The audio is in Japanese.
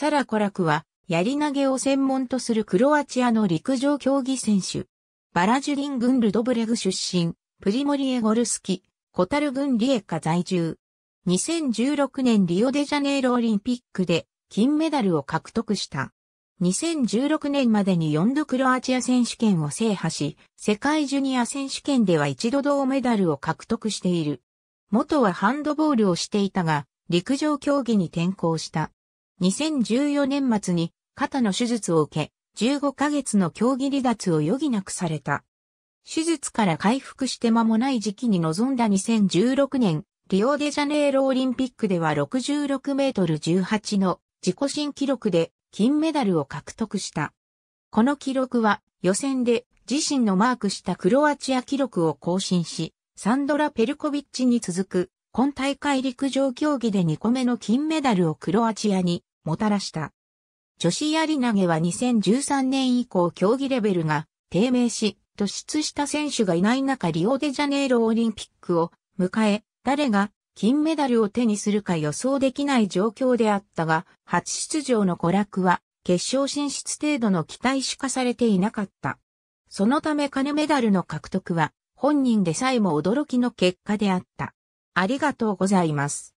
サラ・コラクは、やり投げを専門とするクロアチアの陸上競技選手。バラジュリン軍ルドブレグ出身、プリモリエゴルスキ、コタル軍リエカ在住。2016年リオデジャネイロオリンピックで金メダルを獲得した。2016年までに4度クロアチア選手権を制覇し、世界ジュニア選手権では一度銅メダルを獲得している。元はハンドボールをしていたが、陸上競技に転向した。2014年末に肩の手術を受け、15ヶ月の競技離脱を余儀なくされた。手術から回復して間もない時期に臨んだ2016年、リオデジャネイロオリンピックでは66メートル18の自己新記録で金メダルを獲得した。この記録は予選で自身のマークしたクロアチア記録を更新し、サンドラ・ペルコビッチに続く今大会陸上競技で2個目の金メダルをクロアチアにもたらした。女子やり投げは2013年以降競技レベルが低迷し、突出した選手がいない中リオデジャネイロオリンピックを迎え、誰が金メダルを手にするか予想できない状況であったが、初出場の娯楽は決勝進出程度の期待しかされていなかった。そのため金メダルの獲得は本人でさえも驚きの結果であった。ありがとうございます。